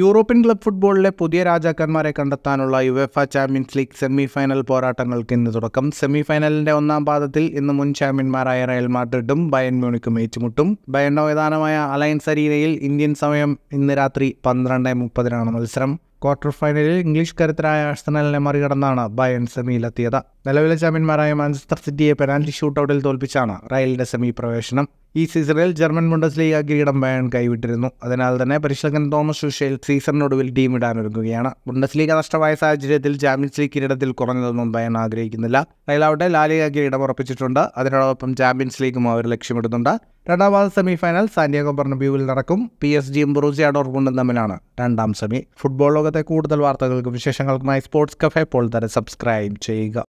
European club ഫുട്ബോളിലെ പുതിയ രാജാക്കന്മാരെ കണ്ടെത്താനുള്ള UEFA champions league semi final പോരാട്ടങ്ങൾക്ക് ഇന്ന് തുടക്കം സെമി ഫൈനലിന്റെ ഒന്നാം പാദത്തിൽ ഇന്ന് മുൻ ചാമ്പ്യന്മാരായ റയൽ മാഡ്രിഡും ബയൻ മ്യൂണിക്കും ഏറ്റുമുട്ടും ബയൻ മൈതാനമായ അലയൻസ് അരീനയിൽ ഇന്ത്യൻ സമയം ഇന്ന് രാത്രി പന്ത്രണ്ട് മുപ്പതിനാണ് മത്സരം ക്വാർട്ടർ ഫൈനലിൽ ഇംഗ്ലീഷ് കരുത്തരായ ആഴ്സണലിനെ മറികടന്നാണ് ബയൺ സെമിയിലെത്തിയത് നിലവിലെ ചാമ്പ്യന്മാരായ മാഞ്ചസ്റ്റർ സിറ്റിയെ പെനാൽറ്റി ഷൂട്ടൌട്ടിൽ തോൽപ്പിച്ചാണ് റയലിന്റെ സെമി പ്രവേശനം ഈ സീസണിൽ ജർമ്മൻ മുണ്ടസ് ലീഗ കിരീടം ബയൺ കൈവിട്ടിരുന്നു അതിനാൽ തന്നെ പരിശീലകൻ തോമസ് സുഷേൽ സീസണിനൊടുവിൽ ടീം ഇടാനൊരുങ്ങുകയാണ് മുണ്ടസ് ലീഗ നഷ്ടമായ സാഹചര്യത്തിൽ ചാമ്പ്യൻസ് ലീഗ് കിരീടത്തിൽ കുറഞ്ഞതൊന്നും ബയൺ ആഗ്രഹിക്കുന്നില്ല റയലാവട്ടെ ലാലിക കിരീടം ഉറപ്പിച്ചിട്ടുണ്ട് അതിനോടൊപ്പം ചാമ്പ്യൻസ് ലീഗും അവർ ലക്ഷ്യമിടുന്നുണ്ട് രണ്ടാമത് സെമി ഫൈനൽ സാന്റിയാഗോ ബർണബ്യൂവിൽ നടക്കും പി എസ് ജിയും ബുറൂസിയ ഡോർമുണ്ടും തമ്മിലാണ് രണ്ടാം സെമി ഫുട്ബോൾ ലോകത്തെ കൂടുതൽ വാർത്തകൾക്കും വിശേഷങ്ങൾക്കുമായി സ്പോർട്സ് കഫേ പോൾ തന്നെ സബ്സ്ക്രൈബ് ചെയ്യുക